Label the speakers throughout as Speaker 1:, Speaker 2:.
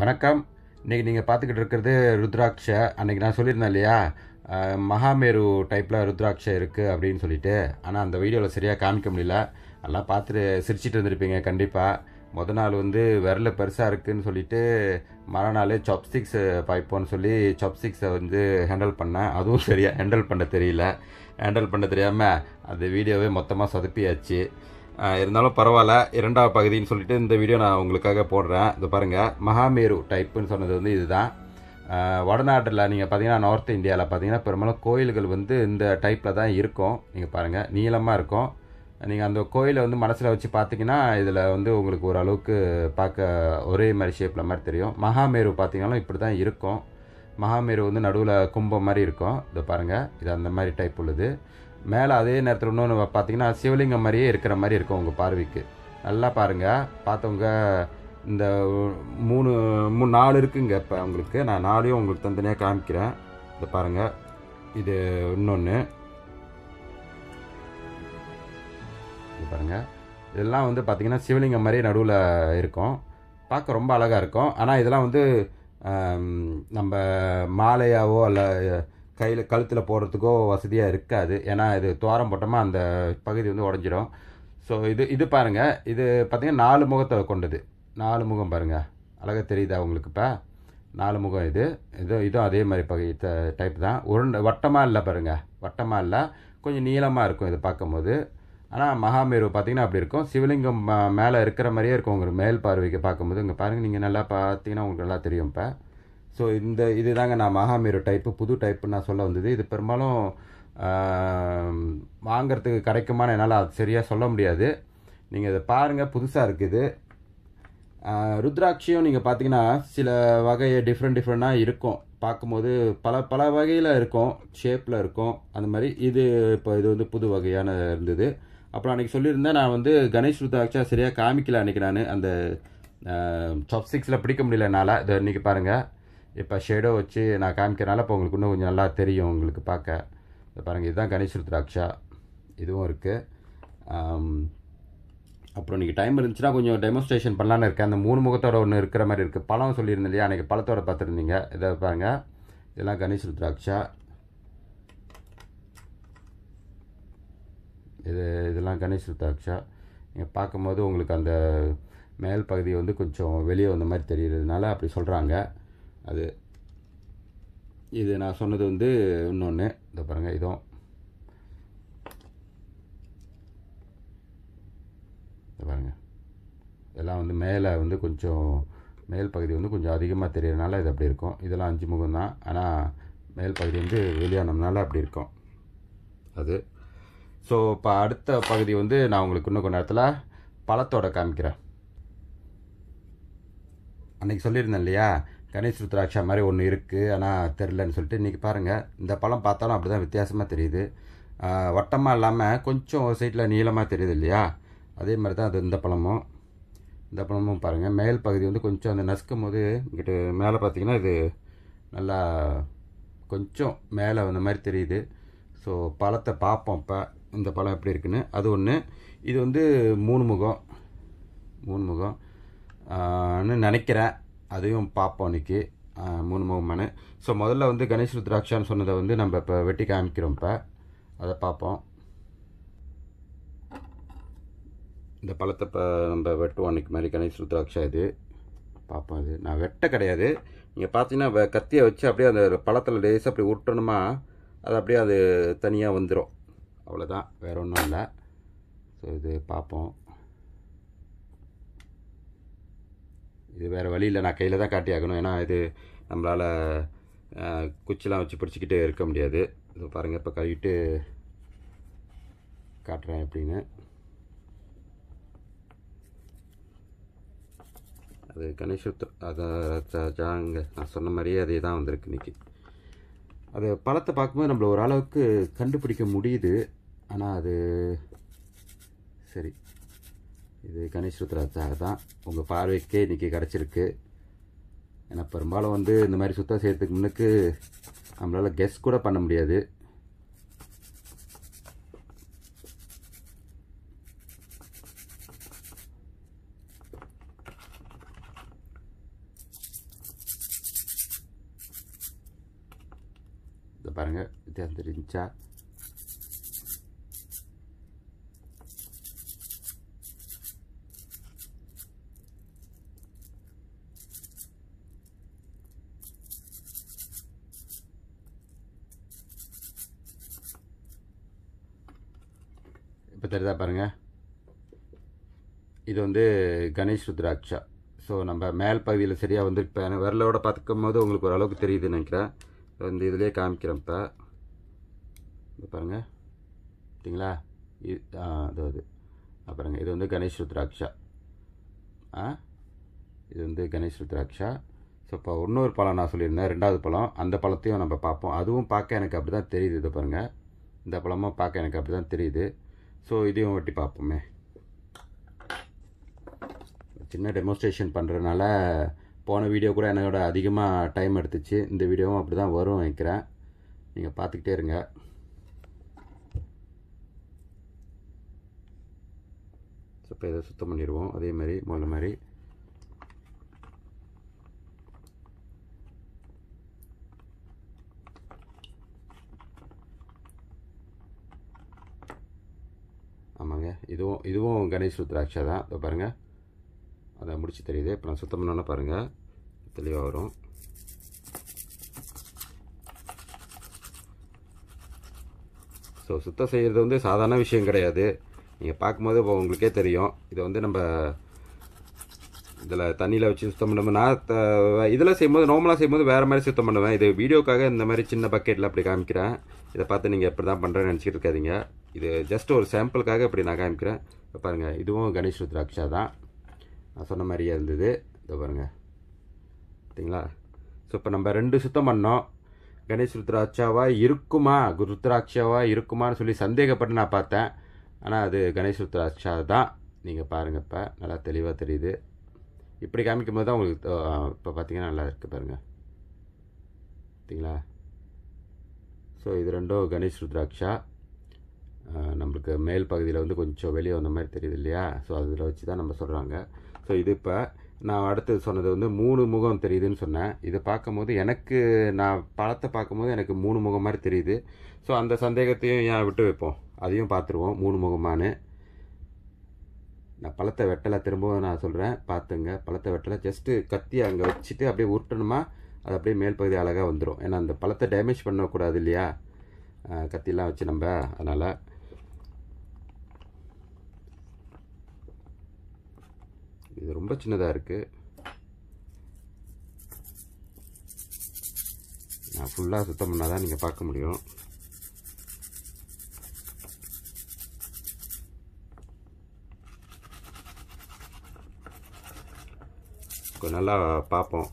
Speaker 1: வணக்கம் இன்றைக்கி நீங்கள் பார்த்துக்கிட்டு இருக்கிறது ருத்ராட்ச அன்றைக்கி நான் சொல்லியிருந்தேன் இல்லையா மகாமேரு டைப்பில் ருத்ராட்ச இருக்குது அப்படின்னு சொல்லிட்டு ஆனால் அந்த வீடியோவில் சரியாக காமிக்க முடியல எல்லாம் பார்த்துட்டு சிரிச்சிட்டு இருந்திருப்பீங்க கண்டிப்பாக மொதல் நாள் வந்து விரல பெருசாக இருக்குதுன்னு சொல்லிட்டு மறுநாள் சாப்ஸ்டிக்ஸ் பாய்ப்போன்னு சொல்லி சாப்ஸ்டிக்ஸை வந்து ஹேண்டில் பண்ணேன் அதுவும் சரியாக ஹேண்டில் பண்ண தெரியல ஹேண்டில் பண்ண தெரியாமல் அந்த வீடியோவே மொத்தமாக சொதப்பியாச்சு இருந்தாலும் பரவாயில்ல இரண்டாவது பகுதின்னு சொல்லிட்டு இந்த வீடியோ நான் உங்களுக்காக போடுறேன் இது பாருங்கள் மகாமேரு டைப்புன்னு சொன்னது வந்து இதுதான் வடநாட்டில் நீங்கள் பார்த்தீங்கன்னா நார்த் இந்தியாவில் பார்த்தீங்கன்னா பெரும்பாலும் கோயில்கள் வந்து இந்த டைப்பில் தான் இருக்கும் நீங்கள் பாருங்கள் நீளமாக இருக்கும் நீங்கள் அந்த கோயிலை வந்து மனசில் வச்சு பார்த்தீங்கன்னா இதில் வந்து உங்களுக்கு ஓரளவுக்கு பார்க்க ஒரே மாதிரி ஷேப்பில் மாதிரி தெரியும் மகாமேரு பார்த்திங்கனாலும் இப்படி தான் இருக்கும் மகாமேரு வந்து நடுவில் கும்பம் மாதிரி இருக்கும் இதை பாருங்கள் இது அந்த மாதிரி டைப் உள்ளது மேலே அதே நேரத்தில் இன்னொன்று பார்த்தீங்கன்னா சிவலிங்கம் மாதிரியே இருக்கிற மாதிரி இருக்கும் உங்கள் பார்வைக்கு நல்லா பாருங்கள் பார்த்தவங்க இந்த மூணு மூணு நாலு இருக்குங்க இப்போ உங்களுக்கு நான் நாளையும் உங்களுக்கு தனித்தனியாக காமிக்கிறேன் இதை பாருங்கள் இது இன்னொன்று இது பாருங்கள் இதெல்லாம் வந்து பார்த்திங்கன்னா சிவலிங்கம் மாதிரி நடுவில் இருக்கும் பார்க்க ரொம்ப அழகாக இருக்கும் ஆனால் இதெல்லாம் வந்து நம்ம மாலையாவோ அல்ல கையில் கழுத்தில் போடுறதுக்கோ வசதியாக இருக்காது ஏன்னா இது துவாரம் போட்டோமா அந்த பகுதி வந்து உடஞ்சிடும் ஸோ இது இது பாருங்கள் இது பார்த்திங்கன்னா நாலு முகத்தை கொண்டது நாலு முகம் பாருங்கள் அழகாக தெரியுதா உங்களுக்கு இப்போ நாலு முகம் இது இது இதுவும் அதே மாதிரி பகுதி டைப் தான் உருண்டை வட்டமாக இல்லை பாருங்கள் வட்டமாக இல்லை கொஞ்சம் நீளமாக இருக்கும் இது பார்க்கும்போது ஆனால் மகாமேரு பார்த்திங்கன்னா அப்படி இருக்கும் சிவலிங்கம் மேலே இருக்கிற மாதிரியே இருக்கும் உங்களுக்கு மேல் பார்வைக்கு பார்க்கும்போது இங்கே பாருங்கள் நீங்கள் நல்லா பார்த்தீங்கன்னா உங்களுக்கு நல்லா தெரியும் இப்போ ஸோ இந்த இது தாங்க நான் மகாமீரு டைப்பு புது டைப்புன்னு நான் சொல்ல வந்தது இது பெரும்பாலும் வாங்கிறதுக்கு கிடைக்குமான்னு என்னால் அது சரியாக சொல்ல முடியாது நீங்கள் இதை பாருங்கள் புதுசாக இருக்குது ருத்ராட்சியும் நீங்கள் பார்த்தீங்கன்னா சில வகையை டிஃப்ரெண்ட் டிஃப்ரெண்ட்டாக இருக்கும் பார்க்கும்போது பல பல வகையில் இருக்கும் ஷேப்பில் இருக்கும் அந்த மாதிரி இது இப்போ இது வந்து புது வகையான இருந்தது அப்புறம் அன்றைக்கி சொல்லியிருந்தேன் நான் வந்து கணேஷ் ருத்ராட்சா சரியாக காமிக்கல அன்றைக்கி நான் அந்த சாப்ஸ்டிக்ஸில் பிடிக்க முடியல என்னால் இதை இன்றைக்கி பாருங்கள் இப்போ ஷேடோ வச்சு நான் காமிக்கிறனால இப்போ உங்களுக்கு இன்னும் கொஞ்சம் நல்லா தெரியும் உங்களுக்கு பார்க்க இப்போ பாருங்கள் இதுதான் கணேஷ் ருத்ராட்சா இதுவும் இருக்குது அப்புறம் இன்றைக்கி டைம் இருந்துச்சுன்னா கொஞ்சம் டெமோஸ்ட்ரேஷன் பண்ணலான்னு இருக்கேன் அந்த மூணு முகத்தோட ஒன்று இருக்கிற மாதிரி இருக்குது பழம் சொல்லியிருந்தேன் இல்லையா அன்றைக்கி பழத்தோட பார்த்துருந்தீங்க இதை பாருங்கள் இதெல்லாம் கணேஷ் ருத்ராட்சா இது இதெல்லாம் கணேஷ் ருத்ராட்சா நீங்கள் பார்க்கும்போது உங்களுக்கு அந்த மேல் பகுதி வந்து கொஞ்சம் வெளியே வந்த மாதிரி தெரிகிறதுனால அப்படி சொல்கிறாங்க அது இது நான் சொன்னது வந்து இன்னொன்று இதை பாருங்கள் இதுவும் இதை பாருங்கள் இதெல்லாம் வந்து மேலே வந்து கொஞ்சம் மேல் பகுதி வந்து கொஞ்சம் அதிகமாக தெரியறதுனால இது அப்படி இருக்கும் இதெல்லாம் அஞ்சு முகம் தான் ஆனால் மேல் பகுதி வந்து வெளியானதுனால அப்படி இருக்கும் அது ஸோ இப்போ அடுத்த பகுதி வந்து நான் உங்களுக்கு இன்னும் கொஞ்ச நேரத்தில் பழத்தோட காமிக்கிறேன் அன்றைக்கி சொல்லியிருந்தேன் இல்லையா கணேஷ் ருத்ராட்சா மாதிரி ஒன்று இருக்குது ஆனால் தெரிலன்னு சொல்லிட்டு இன்றைக்கி பாருங்கள் இந்த பழம் பார்த்தாலும் அப்படி தான் வித்தியாசமாக தெரியுது வட்டமாக இல்லாமல் கொஞ்சம் ஒரு சைட்டில் நீளமாக தெரியுது இல்லையா அதே மாதிரி தான் அது இந்த பழமும் இந்த பழமும் பாருங்கள் மேல் பகுதி வந்து கொஞ்சம் அந்த நசுக்கும் போது இங்கிட்டு மேலே பார்த்திங்கன்னா இது நல்லா கொஞ்சம் மேலே வந்த மாதிரி தெரியுது ஸோ பழத்தை பார்ப்போம் இப்போ இந்த பழம் எப்படி இருக்குன்னு அது ஒன்று இது வந்து மூணு முகம் மூணு முகம்னு நினைக்கிறேன் அதையும் பார்ப்போம் இன்னைக்கு மூணு மூவ்மெண்ட் ஸோ முதல்ல வந்து கணேஷ் ருத்ராட்சான்னு சொன்னதை வந்து நம்ம இப்போ வெட்டி காமிக்கிறோம் இப்போ அதை பார்ப்போம் இந்த பழத்தை இப்போ நம்ம வெட்டுவோம் அன்றைக்கு மாதிரி கணேஷ் ருத்ராட்சா இது பார்ப்போம் இது நான் வெட்ட கிடையாது நீங்கள் பார்த்தீங்கன்னா கத்தியை வச்சு அப்படியே அந்த பழத்தில் லேசாக அப்படி விட்டணுமா அது அப்படியே அது தனியாக வந்துடும் அவ்வளோதான் வேறு ஒன்றும் இல்லை ஸோ இது பார்ப்போம் இது வேறு வழியில் நான் கையில் தான் காட்டி ஆகணும் ஏன்னா இது நம்மளால் குச்சிலாம் வச்சு பிடிச்சிக்கிட்டே இருக்க முடியாது இது பாருங்கள் இப்போ கழுவிட்டு காட்டுறேன் எப்படின்னு அது கணேஷ் அதை ஜாங்க நான் சொன்ன மாதிரியே அதே தான் வந்திருக்கு இன்றைக்கி அது பழத்தை பார்க்கும்போது நம்மளை ஓரளவுக்கு கண்டுபிடிக்க முடியுது ஆனால் அது சரி இது கணேஷ் ருத்ராஜாக தான் உங்கள் பார்வைக்கே இன்றைக்கி கிடச்சிருக்கு ஏன்னா பெரும்பாலும் வந்து இந்த மாதிரி சுத்தம் செய்கிறதுக்கு முன்னுக்கு நம்மளால் கெஸ் கூட பண்ண முடியாது இதை பாருங்கள் வித்தியாசம் தெரிஞ்சா தெரியுதா பாருங்கள் இது வந்து கணேஷ் ருத்ராட்சா ஸோ நம்ம மேல் பகுதியில் சரியாக வந்து இப்போ விரலோட பார்த்துக்கும் போது உங்களுக்கு ஓரளவுக்கு தெரியுதுன்னு நினைக்கிறேன் இந்த இதிலே காமிக்கிறேன் இப்போ இது பாருங்கள் பார்த்தீங்களா இது அது அது அப்புறங்க இது வந்து கணேஷ் ருத்ராட்சா ஆ இது வந்து கணேஷ் ருத்ராட்சா ஸோ இப்போ இன்னொரு பழம் நான் சொல்லியிருந்தேன் ரெண்டாவது பழம் அந்த பழத்தையும் நம்ம பார்ப்போம் அதுவும் பார்க்க எனக்கு அப்படி தான் தெரியுது இது பாருங்கள் இந்த பழமும் பார்க்க எனக்கு அப்படி தான் தெரியுது ஸோ இதையும் ஒட்டி பார்ப்போமே சின்ன டெமோஸ்ட்ரேஷன் பண்ணுறதுனால போன வீடியோ கூட என்னோட அதிகமாக டைம் எடுத்துச்சு இந்த வீடியோவும் அப்படி தான் வரும் வைக்கிறேன் நீங்கள் பார்த்துக்கிட்டே இருங்க ஸோ இப்போ இதை சுத்தம் பண்ணிடுவோம் அதே மாதிரி முதல்ல மாதிரி கணேஷ் ருத்ராட்சா தான் இதோ பாருங்கள் அதை முடிச்சு தெரியுது இப்போ நான் சுத்தம் பண்ணோன்னே பாருங்கள் தெளிவாக வரும் ஸோ சுத்தம் செய்கிறது வந்து சாதாரண விஷயம் கிடையாது நீங்கள் பார்க்கும்போது இப்போ உங்களுக்கே தெரியும் இதை வந்து நம்ம இதில் தண்ணியில் வச்சு சுத்தம் பண்ணுவோம் நான் இதில் செய்யும்போது நார்மலாக செய்யும்போது வேறு மாதிரி சுத்தம் பண்ணுவேன் இது வீடியோக்காக இந்த மாதிரி சின்ன பக்கெட்டில் அப்படி காமிக்கிறேன் இதை பார்த்து நீங்கள் எப்படி தான் பண்ணுறேன்னு நினச்சிட்டு இருக்காதிங்க இது ஜஸ்ட் ஒரு சாம்பிளுக்காக இப்படி நான் காமிக்கிறேன் பாருங்கள் இதுவும் கணேஷ் ருத்ராட்சா தான் நான் சொன்ன மாதிரியே இருந்தது இதை பாருங்கள் பார்த்தீங்களா ஸோ இப்போ நம்ம ரெண்டு சுத்தம் பண்ணோம் கணேஷ் ருத்ராட்சாவா இருக்குமா ருத்ராட்சாவா இருக்குமான்னு சொல்லி சந்தேகப்பட்டு நான் பார்த்தேன் ஆனால் அது கணேஷ் ருத்ராட்சா தான் நீங்கள் பாருங்கள் இப்போ நல்லா தெளிவாக தெரியுது இப்படி காமிக்கும் போது தான் உங்களுக்கு இப்போ பார்த்தீங்கன்னா நல்லா இருக்குது பாருங்கள் பார்த்தீங்களா ஸோ இது ரெண்டும் கணேஷ் ருத்ராட்சா நம்மளுக்கு மேல் பகுதியில் வந்து கொஞ்சம் வெளியே வந்த மாதிரி தெரியுது இல்லையா ஸோ அதில் வச்சு தான் நம்ம சொல்கிறாங்க ஸோ இது இப்போ நான் அடுத்து சொன்னது வந்து மூணு முகம் தெரியுதுன்னு சொன்னேன் இதை பார்க்கும்போது எனக்கு நான் பழத்தை பார்க்கும்போது எனக்கு மூணு முகம் மாதிரி தெரியுது ஸோ அந்த சந்தேகத்தையும் ஏன் விட்டு வைப்போம் அதையும் பார்த்துருவோம் மூணு முகமானு நான் பழத்தை வெட்டலை திரும்பவும் நான் சொல்கிறேன் பார்த்துங்க பழத்தை வெட்டலை ஜஸ்ட்டு கத்தி அங்கே வச்சுட்டு அப்படியே உருட்டணுமா அது அப்படியே மேல் பகுதி அழகாக வந்துடும் ஏன்னா அந்த பழத்தை டேமேஜ் பண்ணக்கூடாது இல்லையா கத்திலாம் வச்சு நம்ம அதனால் இது ரொம்ப சின்னதாக இருக்குது நான் ஃபுல்லாக சுத்தம் பண்ணால் தான் நீங்கள் பார்க்க முடியும் கொஞ்சம் நல்லா பார்ப்போம்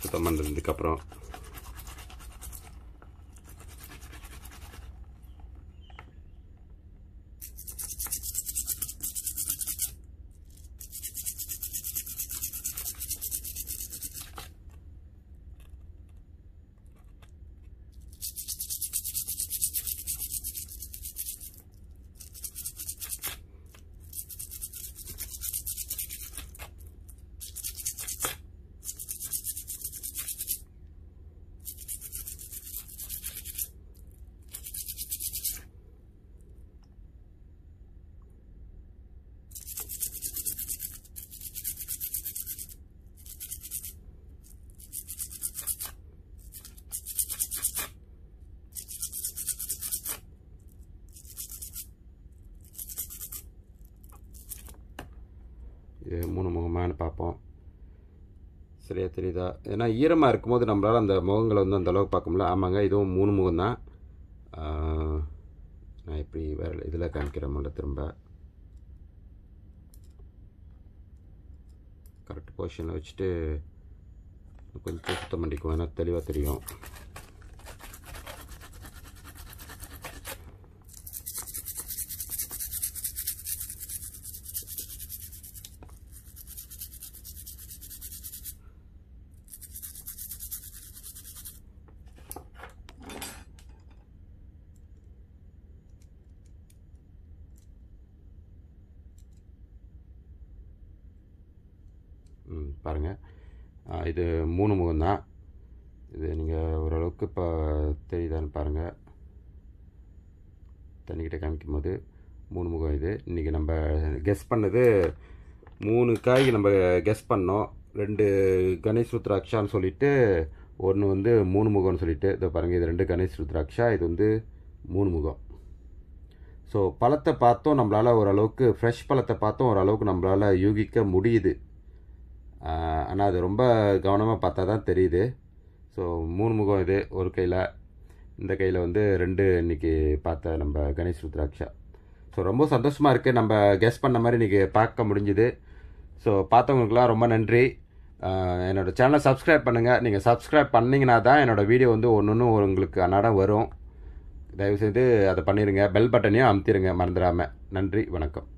Speaker 1: சுத்தம் பண்ணுறதுக்கப்புறம் இருக்குது மூணு முகமானு பார்ப்போம் சரியா தெரியுதா ஏன்னா ஈரமாக இருக்கும்போது நம்மளால் அந்த முகங்களை வந்து அந்த அளவுக்கு பார்க்க முடியல ஆமாங்க இதுவும் மூணு முகம்தான் நான் இப்படி வேறு இதில் காமிக்கிற முடியல திரும்ப கரெக்ட் பொசிஷனில் வச்சுட்டு கொஞ்சம் சுத்தம் பண்ணிக்குவோம் ஏன்னா தெளிவாக தெரியும் பாருங்கள் இது மூணு முகம்தான் இது நீங்கள் ஓரளவுக்கு இப்போ தெரியுதான்னு பாருங்கள் தண்ணிக்கிட்ட காமிக்கும் போது மூணு முகம் இது இன்றைக்கி நம்ம கெஸ் பண்ணது மூணு காய் நம்ம கெஸ் பண்ணோம் ரெண்டு கணேஷ் ருத்ராட்சான்னு சொல்லிவிட்டு ஒன்று வந்து மூணு முகம்னு சொல்லிவிட்டு இதை பாருங்கள் இது ரெண்டு கணேஷ் ருத்ராட்சா இது வந்து மூணு முகம் ஸோ பழத்தை பார்த்தோம் நம்மளால் ஓரளவுக்கு ஃப்ரெஷ் பழத்தை பார்த்தோம் ஓரளவுக்கு நம்மளால் யூகிக்க முடியுது ஆனால் அது ரொம்ப கவனமாக பார்த்தா தான் தெரியுது ஸோ மூணு முகம் இது ஒரு கையில் இந்த கையில் வந்து ரெண்டு இன்றைக்கி பார்த்த நம்ம கணேஷ் ருத்ராட்சா ஸோ ரொம்ப சந்தோஷமாக இருக்குது நம்ம கெஸ் பண்ண மாதிரி இன்றைக்கி பார்க்க முடிஞ்சுது ஸோ பார்த்தவங்களுக்குலாம் ரொம்ப நன்றி என்னோடய சேனலை சப்ஸ்கிரைப் பண்ணுங்கள் நீங்கள் சப்ஸ்கிரைப் பண்ணிங்கன்னா தான் என்னோடய வீடியோ வந்து ஒன்று ஒன்று உங்களுக்கு அன்னாடம் வரும் தயவுசெய்து அதை பண்ணிடுங்க பெல் பட்டனையும் அமுத்திடுங்க மறந்துடாமல் நன்றி வணக்கம்